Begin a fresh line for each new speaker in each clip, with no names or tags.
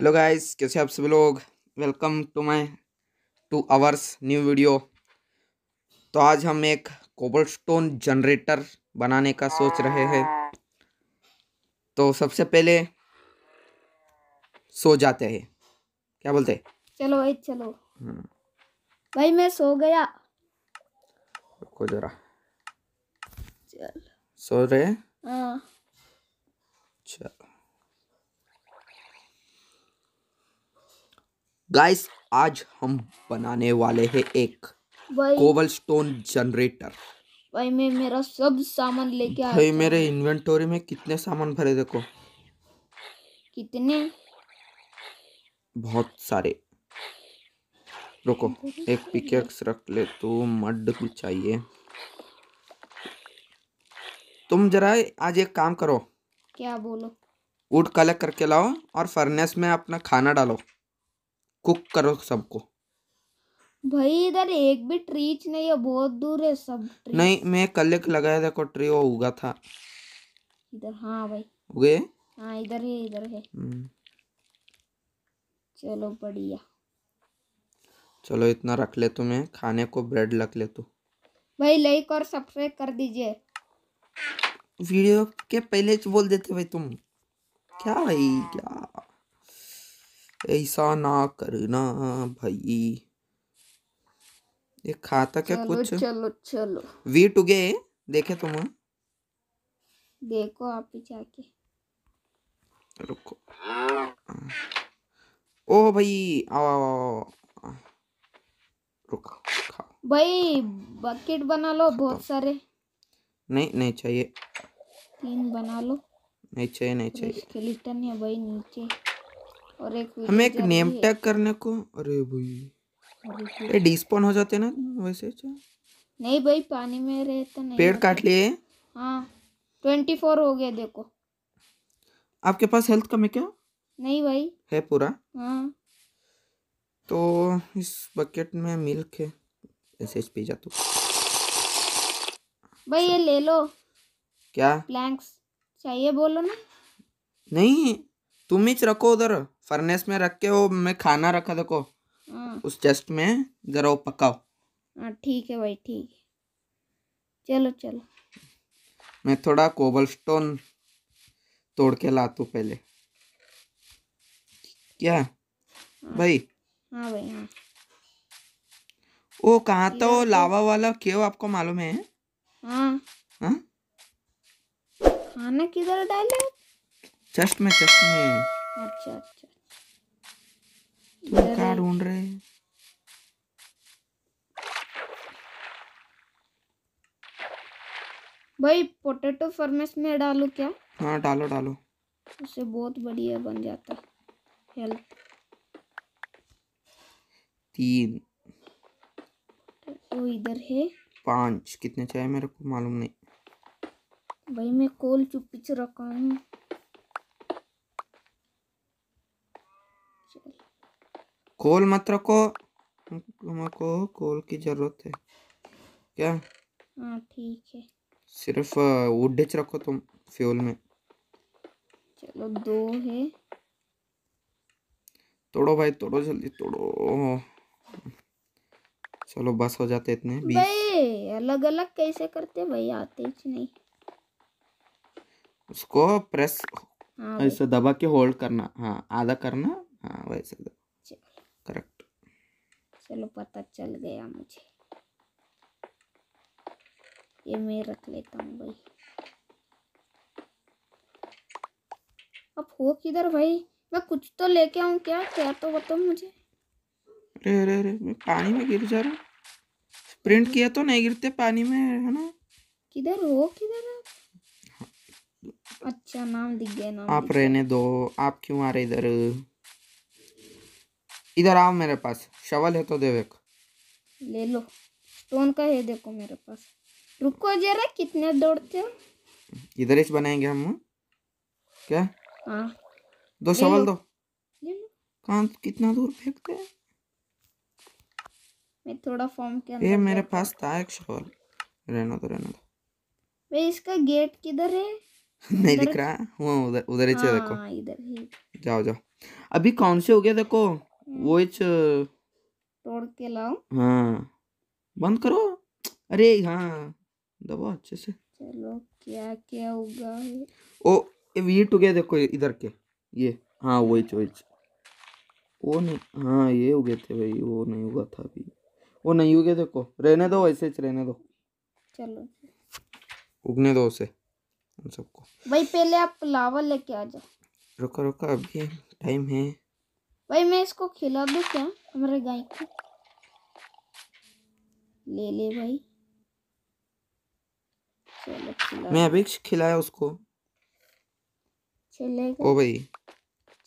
Hello guys कैसे आप सभी लोग welcome to my two hours new video तो आज हम एक कोबलस्टोन जनरेटर बनाने का सोच रहे हैं तो सबसे पहले सो जाते हैं क्या बोलते हैं
चलो भाई चलो हम्म। भाई मैं सो गया रुको जरा चल सो रहे हैं हाँ
चल गाइस आज हम बनाने वाले हैं एक कोबल स्टोन जनरेटर
भाई मैं मेरा सब सामान लेके आया भाई
मेरे इन्वेंटोरी में कितने सामान भरे देखो कितने बहुत सारे रुको एक पिकेक्स रख ले तो मड भी चाहिए तुम जरा आज एक काम करो क्या बोलो वुड कलेक्ट करके लाओ और फर्नेस में अपना खाना डालो कुक करो सबको
भाई इधर एक भी ट्री नहीं है बहुत दूर है सब ट्री
नहीं मैं कल एक लगाया देखो ट्री वो उगा था
इधर हाँ भाई उगे हाँ इधर है इधर है हम्म। चलो बढ़िया
चलो इतना रख ले तुम्हें खाने को ब्रेड रख ले तू
भाई लाइक और सब्सक्राइब कर दीजिए
वीडियो के पहले बोल देते भाई तुम क्या भाई क्या ऐसा ना करना भाई ये खाता क्या चलो, कुछ
चलो चलो
वी टुगे देखे तुम
देखो आप जाके
रुको ओ भाई आओ आओ रुको
खाओ भाई बकेट बना लो बहुत सारे
नहीं नहीं चाहिए
तीन बना लो
नहीं चाहिए नहीं चाहिए
स्केलेटन है भाई नीचे और एक हमें एक नेम टैग
करने को अरे
भाई ये डिस्पॉन
हो जाते ना वैसे अच्छा।
नहीं भाई पानी में रहता नहीं पेड़ काट लिए हाँ ट्वेंटी फोर हो गया देखो
आपके पास हेल्थ कम है
क्या नहीं भाई है पूरा हाँ
तो इस बकेट में मिल्क है ऐसे पी जा तू
भाई ये ले लो क्या प्लैंक्स चाहिए बोलो ना
नहीं तुम ही रखो उधर फर्नेस में रख के वो मैं खाना रखा देखो हाँ। उस चेस्ट में जरा वो पकाओ
हाँ ठीक है भाई ठीक है चलो चलो
मैं थोड़ा कोबल स्टोन तोड़ के ला तू पहले क्या हाँ, भाई
हाँ भाई हाँ वो कहाँ था वो तो लावा
वाला क्यों आपको मालूम है हाँ हाँ
खाना किधर डाले
चेस्ट में चेस्ट में
अच्छा अच्छा,
अच्छा। क्या ढूंढ रहे हैं
भाई पोटैटो फर्मेस में डालो क्या
हाँ डालो डालो
उससे बहुत बढ़िया बन जाता हेल्थ तीन तो इधर है
पांच कितने चाहिए मेरे को मालूम नहीं
भाई मैं कोल चुप पीछे रखा हूँ
कोल मात्रा को हमको कोल की जरूरत है क्या
हाँ, ठीक है
सिर्फ वुडेज रखो तुम फ्यूल में
चलो दो है
तोड़ो भाई तोड़ो जल्दी तोड़ो चलो बस हो जाते इतने
भाई अलग अलग कैसे करते भाई आते ही नहीं
उसको प्रेस हाँ ऐसे दबा के होल्ड करना हाँ आधा करना हाँ वैसे
चलो पता चल गया मुझे ये मैं रख लेता हूँ भाई अब हो किधर भाई मैं कुछ तो लेके आऊ क्या क्या तो बताओ मुझे
रे रे रे मैं पानी में गिर जा रहा स्प्रिंट किया तो नहीं गिरते पानी में है ना
किधर हो किधर अच्छा नाम दिख गया नाम आप
रहने दो आप क्यों आ रहे इधर इधर आओ मेरे पास शवल है तो दे देख
ले लो स्टोन का है देखो मेरे पास रुको जरा कितने दौड़ते हो
इधर ही बनाएंगे हम क्या हाँ दो शवल दो कहाँ कितना दूर फेंकते हैं
मैं थोड़ा फॉर्म के अंदर ये मेरे
पास था एक शवल रहना तो रहना
वे इसका गेट किधर है नहीं दिख रहा
हाँ उधर उधर ही चलो हाँ, देखो इधर
ही
जाओ जाओ अभी कौन से हो गया देखो वो हम्म। इच तोड़ के लाओ हाँ बंद करो अरे हाँ दबाओ अच्छे से
चलो क्या क्या होगा
ओ ये टुगेदर तो देखो इधर के ये हाँ वो इच वो इच वो नहीं हाँ ये उगे थे भाई वो नहीं उगा था अभी वो नहीं उगे देखो रहने दो ऐसे रहने दो चलो उगने दो उसे उन सबको
भाई पहले आप लावा लेके आ जाओ
रुको रुको अभी टाइम है
भाई मैं इसको खिला दू क्या हमारे गाय को ले ले भाई मैं अभी
खिलाया उसको
चलेगा ओ भाई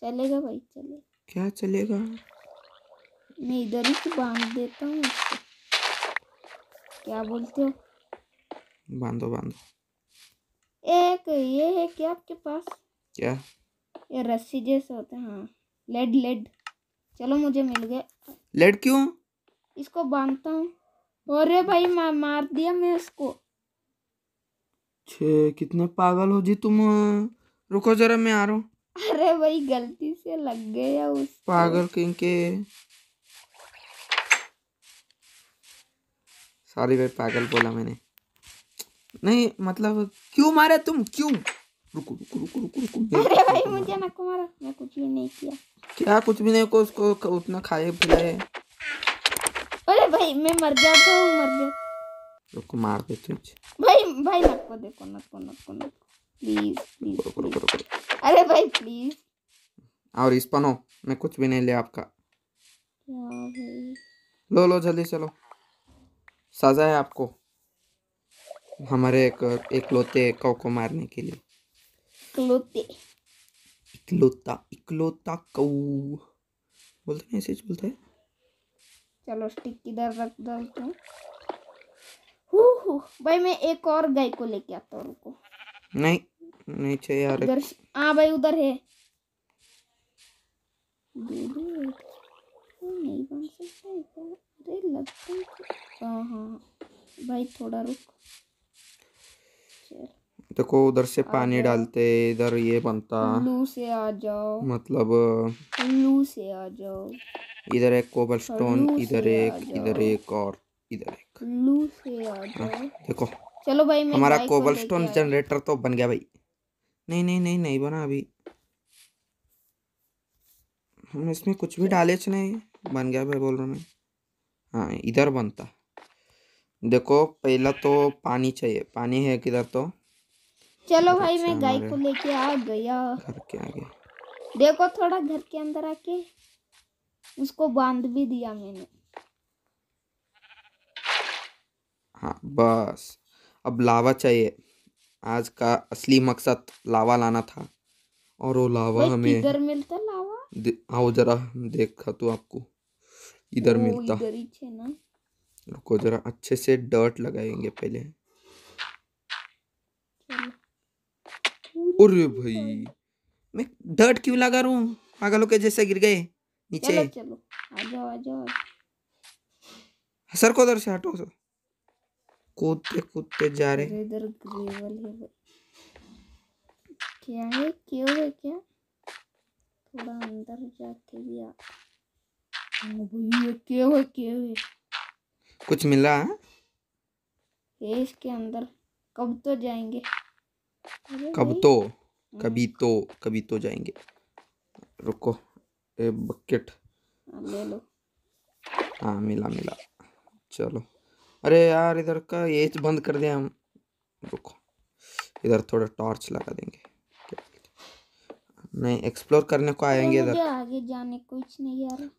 चलेगा भाई चले
क्या चलेगा
मैं इधर ही तो बांध देता हूँ क्या बोलते हो
बांधो बांधो
एक ये है क्या आपके पास क्या ये रस्सी जैसा होता है हाँ लेड लेड चलो मुझे मिल गया लेड क्यों इसको बांधता हूँ अरे भाई मा, मार दिया मैं इसको
छे कितने पागल हो जी तुम रुको जरा मैं आ रहा
हूँ अरे भाई गलती से लग गया उस
पागल क्योंकि सॉरी भाई पागल बोला मैंने नहीं मतलब क्यों मारे तुम क्यों रुको रुको
रुको रुको रुको अरे भाई मुझे ना कुमार मैं कुछ भी नहीं किया
क्या कुछ भी नहीं को उसको उतना खाए पिलाए
अरे भाई मैं मर गया तो मर गया रुको मार दे तू भाई भाई नक को देखो नक को नक को नक प्लीज प्लीज रुको रुको रुको अरे भाई प्लीज
और इस पनो मैं कुछ भी नहीं ले आपका लो लो जल्दी चलो सजा है आपको हमारे एक एक लोते कौ को मारने के लिए इकलौते इकलौता इकलौता कौ बोलते हैं ऐसे बोलते हैं
चलो स्टिक इधर रख डालते हैं भाई मैं एक और गाय को लेके आता हूँ रुको
नहीं नहीं चाहिए यार इधर
हाँ भाई उधर है नहीं बन सकता तो अरे लगता है हाँ हाँ भाई थोड़ा रुक चल
देखो उधर से पानी डालते इधर ये बनता
लू से आ जाओ मतलब लू से आ जाओ
इधर एक कोबल स्टोन इधर एक इधर एक और इधर एक
लू से आ हाँ, जाओ देखो
चलो भाई मैं हमारा कोबल स्टोन जनरेटर तो बन गया भाई नहीं नहीं नहीं नहीं बना अभी हम इसमें कुछ भी डाले च तो नहीं बन गया भाई बोल रहा मैं हाँ इधर बनता देखो पहला तो पानी चाहिए पानी है किधर तो
चलो तो भाई अच्छा मैं गाय को लेके आ गया
घर के आगे
देखो थोड़ा घर के अंदर आके उसको बांध भी दिया मैंने
हाँ बस अब लावा चाहिए आज का असली मकसद लावा लाना था और वो लावा हमें इधर मिलता लावा आओ हाँ, जरा देखा तू आपको इधर मिलता
ही ना
रुको जरा अच्छे से डर्ट लगाएंगे पहले अरे भाई मैं डर्ट क्यों लगा रहा हूँ पागलों के जैसे गिर गए
नीचे चलो चलो आ जाओ आ जाओ
सर को उधर से हटो सर कूदते कूदते जा रहे इधर ग्रेवल
है क्या है क्यों है क्या थोड़ा अंदर जाके ये क्यों है क्यों है
कुछ मिला है हाँ?
इसके अंदर कब तो जाएंगे कब तो कभी
हम्म। तो कभी तो जाएंगे रुको ए बकेट हाँ, ले लो हाँ मिला मिला चलो अरे यार इधर का ये बंद कर दें हम रुको इधर थोड़ा टॉर्च लगा देंगे नहीं एक्सप्लोर करने को आएंगे इधर
आगे जाने कुछ नहीं यार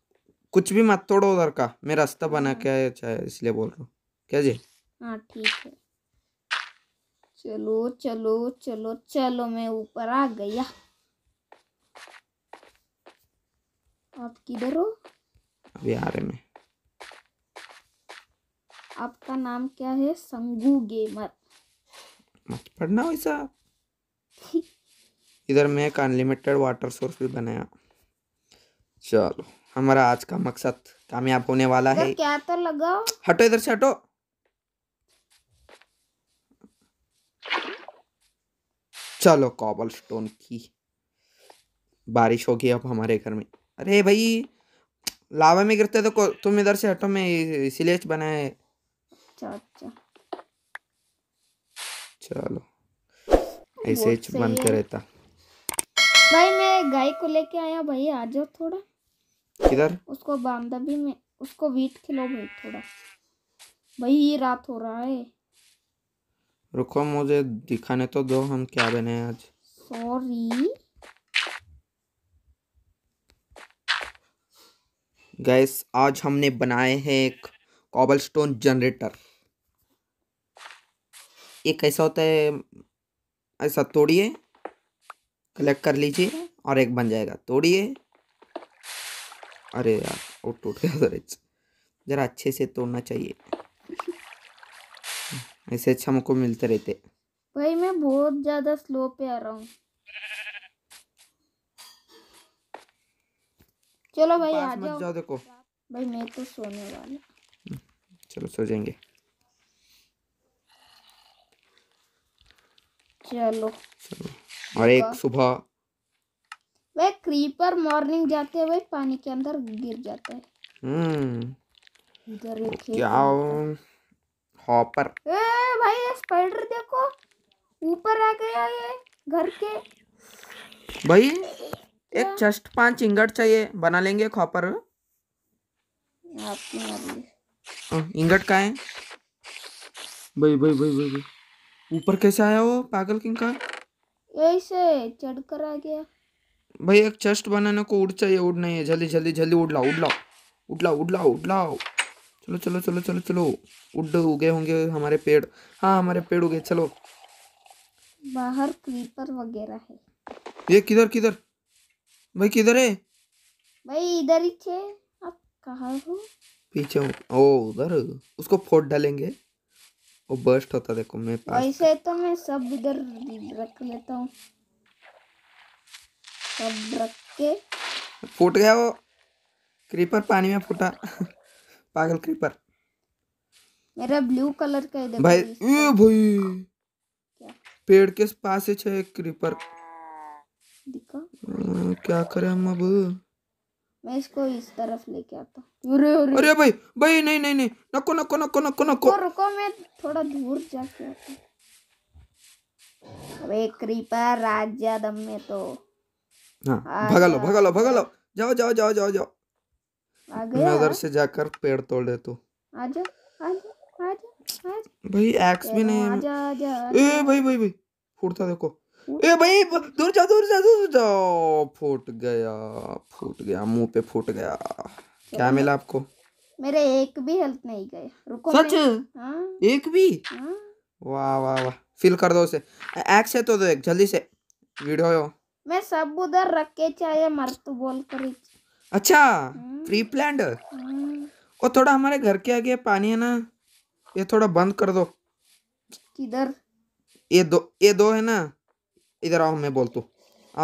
कुछ भी मत तोड़ो उधर का मैं रास्ता बना हाँ। के आया चाहे इसलिए बोल रहा हूँ क्या जी
हाँ ठीक है चलो चलो चलो चलो मैं ऊपर आ गया आप किधर हो
अभी आ रहे मैं
आपका नाम क्या है संगू गेमर
मत पढ़ना वैसा इधर मैं एक अनलिमिटेड वाटर सोर्स भी बनाया चलो हमारा आज का मकसद कामयाब होने वाला है क्या तो लगाओ हटो इधर से हटो चलो कॉबल स्टोन की बारिश हो गई अब हमारे घर में अरे भाई लावा में गिरते तो तुम इधर से हटो मैं इसीलिए तो बनाए
अच्छा, अच्छा।
चलो ऐसे बनते रहता
भाई मैं गाय को लेके आया भाई आ जाओ थोड़ा किधर उसको बांधा भी मैं उसको वीट खिलो भाई थोड़ा भाई ये रात हो रहा है
रुको मुझे दिखाने तो दो हम क्या बने आज
सॉरी
गैस आज हमने बनाए हैं एक कॉबलस्टोन जनरेटर ये कैसा होता है ऐसा तोड़िए कलेक्ट कर लीजिए और एक बन जाएगा तोड़िए अरे यार वो टूट गया जरा अच्छे से तोड़ना चाहिए मैसेज अच्छा हमको मिलते रहते
भाई मैं बहुत ज़्यादा स्लो पे आ रहा हूँ चलो भाई आ जाओ जाओ देखो भाई मैं तो सोने वाला
चलो सो जाएंगे
चलो चलो और एक सुबह भाई क्रीपर मॉर्निंग जाते हैं भाई पानी के अंदर गिर जाता
हम्म। है
हम्म क्या हॉपर ए भाई ये स्पाइडर देखो ऊपर आ गया ये घर के
भाई एक चस्ट पांच इंगट चाहिए बना लेंगे खॉपर इंगट का है भाई भाई भाई भाई भाई ऊपर कैसे आया वो पागल किंग का
ऐसे चढ़कर आ गया
भाई एक चस्ट बनाने को उड़ चाहिए उड़ नहीं है जल्दी जल्दी जल्दी उड़ लाओ उड़ लाओ उड़ लाओ उड़ लाओ उड़ लाओ चलो चलो चलो चलो चलो उड हो गए होंगे हमारे पेड़ हाँ हमारे पेड़ उगे चलो
बाहर क्रीपर वगैरह है
ये किधर किधर भाई किधर है
भाई इधर ही थे आप कहाँ हो
पीछे हूँ ओ उधर उसको फोड़ डालेंगे वो बर्स्ट होता देखो मैं पास
वैसे तो मैं सब इधर रख लेता हूँ सब रख के
फूट गया वो क्रीपर पानी में फूटा पागल क्रीपर
मेरा ब्लू कलर का इधर भाई
ये भाई पेड़ के पास ही छे क्रीपर दिखा हम्म, क्या करें हम अब
मैं इसको इस तरफ लेके आता
अरे अरे अरे भाई भाई नहीं नहीं
नहीं नको नको नको नको नको रुको मैं थोड़ा दूर जाके आता अबे क्रीपर राज दम में तो हाँ भगा लो भगा
लो भगा लो जाओ जाओ जाओ जाओ जाओ आ गया नगर से जाकर पेड़ तोड़ दे तू भाई एक्स भी नहीं आजा
आजा ए भाई
भाई भाई फूटता देखो ए भाई दूर जाओ दूर जाओ दूर जाओ फूट गया फूट गया मुंह पे फूट गया क्या मिला आपको
मेरे एक भी हेल्थ नहीं गए रुको सच हाँ। एक भी हाँ।
वाह वाह वाह फिल कर दो उसे एक्स है तो दो एक जल्दी से वीडियो
मैं सब उधर रख के चाहे मर तू बोल कर
अच्छा हाँ। प्री प्लान और थोड़ा हमारे घर के आगे पानी है ना ये थोड़ा बंद कर दो किधर ये दो ये दो है ना इधर आओ मैं बोलतू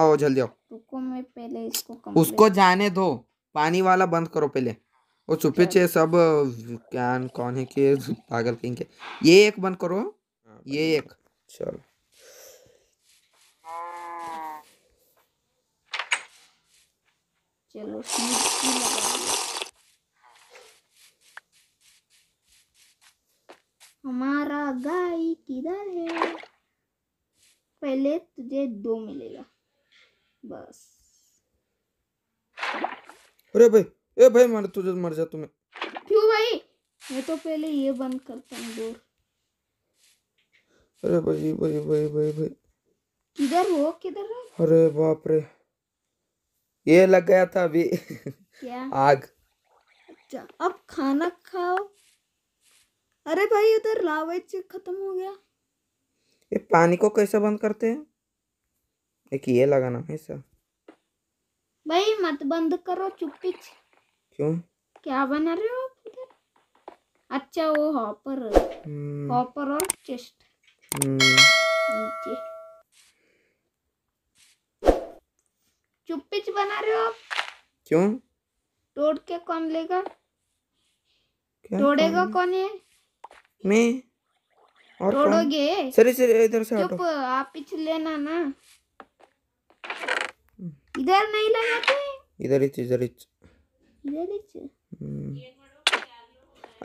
आओ जल्दी आओ
रुको मैं पहले इसको उसको जाने
दो पानी वाला बंद करो पहले वो चुपे चे सब क्या कौन है के पागल कहीं के ये एक बंद करो हाँ, ये एक चलो
चलो हमारा गाय किधर है पहले तुझे दो मिलेगा बस
अरे भाई ए भाई मर तुझे मर जा तुम्हें
क्यों भाई मैं तो पहले ये बंद करता हूँ दूर
अरे भाई भाई भाई भाई भाई
किधर हो किधर
अरे बाप रे ये लग गया था अभी आग
अच्छा अब खाना खाओ अरे भाई उधर लावेज खत्म हो गया
ये पानी को कैसे बंद करते हैं एक ये लगाना है सर
भाई मत बंद करो चुप्पी क्यों क्या बना रहे हो अच्छा वो हॉपर हम्म। हॉपर और चेस्ट हम्म। नीचे चुप्पी बना रहे हो आप क्यों तोड़ के कौन लेगा तोड़ेगा कौन है
मैं और तोड़ोगे सर सर इधर से चुप
आप पीछे लेना ना हम्म। इधर नहीं लगाते
इधर इच इधर इच इधर इच हम्म।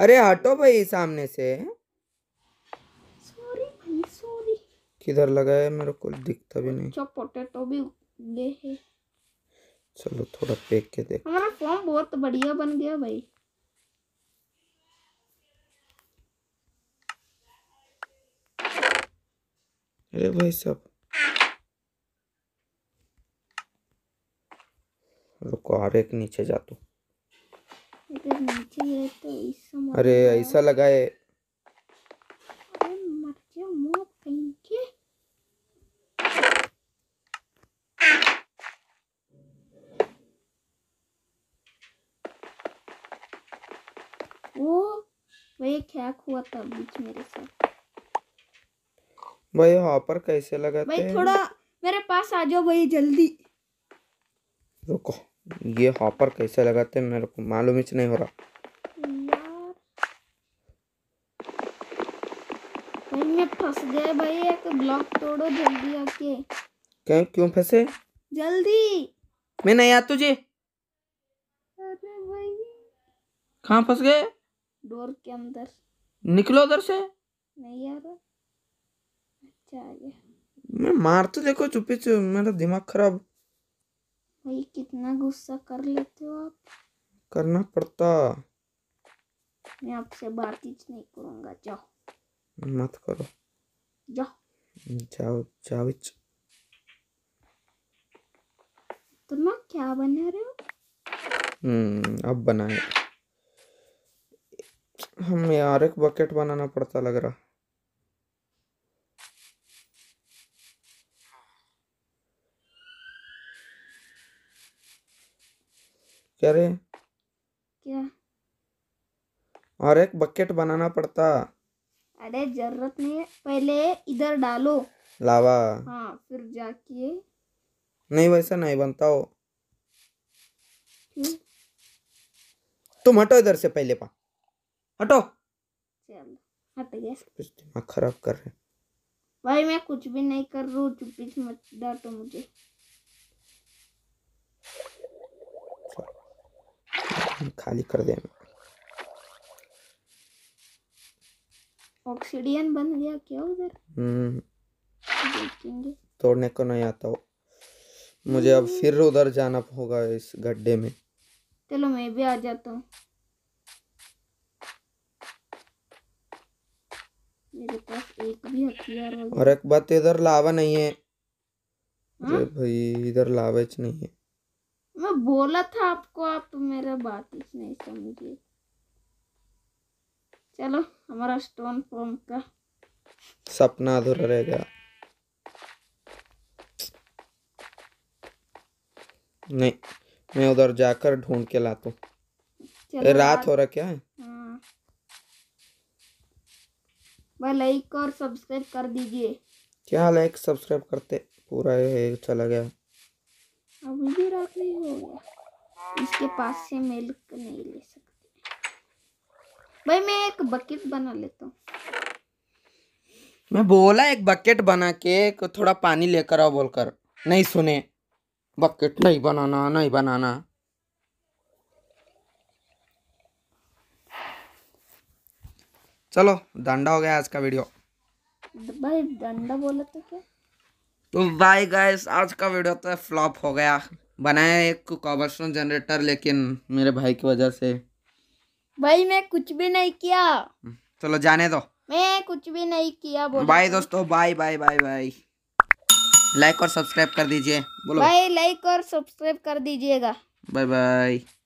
अरे हटो भाई सामने से
सॉरी भाई सॉरी
किधर लगाया मेरे को दिखता भी नहीं
अच्छा तो भी दे है
चलो थोड़ा पेक के देख
हमारा फॉर्म बहुत बढ़िया बन गया भाई
अरे भाई सब रुको और एक नीचे जा तू
तो, तो अरे ऐसा लगाए वो वही क्या हुआ था बीच मेरे साथ
भाई हॉपर कैसे लगाते भाई थोड़ा
मेरे पास आ जाओ भाई जल्दी
रुको ये हॉपर कैसे लगाते हैं मेरे को मालूम ही नहीं हो रहा
भाई मैं फंस गया भाई एक ब्लॉक तोड़ो जल्दी आके
क्या क्यों फंसे
जल्दी
मैं नहीं आ तुझे
अरे भाई कहाँ फंस गए डोर के अंदर
निकलो उधर से
नहीं यार अच्छा आ गया
मैं मार तो देखो चुपी चुप मेरा दिमाग खराब
भाई कितना गुस्सा कर लेते हो आप
करना पड़ता
मैं आपसे बातचीत नहीं करूंगा जाओ
मत करो जाओ जाओ जाओ
तुम तो क्या बना रहे हो
हम्म अब बनाए हमें यार एक बकेट बनाना पड़ता लग रहा क्या रे
क्या
और एक बकेट बनाना पड़ता
अरे जरूरत नहीं है पहले इधर डालो लावा हाँ फिर जाके
नहीं वैसा नहीं बनता हो तुम हटो इधर से पहले पा
हटो हट गया दिमाग खराब कर रहे भाई मैं कुछ भी नहीं कर रहा हूँ चुप्पी से मत डांटो मुझे खाली कर दे ऑक्सीडियन बन गया क्या उधर हम्म।
तोड़ने को नहीं आता हो मुझे अब फिर उधर जाना होगा इस गड्ढे में
चलो मैं भी आ जाता हूँ और
एक बात इधर लावा नहीं है
हाँ? अरे
भाई इधर लावेच नहीं है
मैं बोला था आपको आप तो मेरा बात ही नहीं समझे चलो हमारा स्टोन फॉर्म का
सपना अधूरा रह गया नहीं मैं उधर जाकर ढूंढ के लाता हूँ रात हो रहा क्या है
हाँ। व लाइक और सब्सक्राइब कर दीजिए
क्या लाइक सब्सक्राइब करते पूरा ये चला गया
अभी भी रख नहीं हो गया इसके पास से मिल्क नहीं ले सकते भाई मैं एक बकेट बना लेता हूँ
मैं बोला एक बकेट बना के थोड़ा पानी लेकर आओ बोलकर नहीं सुने बकेट नहीं बनाना नहीं बनाना चलो डंडा हो गया आज का वीडियो
भाई डंडा बोला तो क्या
तो भाई गाइस आज का वीडियो तो फ्लॉप हो गया बनाया एक कॉबरस्टोन जनरेटर लेकिन मेरे भाई की वजह से
भाई मैं कुछ भी नहीं किया चलो जाने दो मैं कुछ भी नहीं किया बोलो तो। बाय
दोस्तों bye bye bye bye like और सब्सक्राइब कर दीजिए बोलो भाई
लाइक और सब्सक्राइब कर दीजिएगा
बाय बाय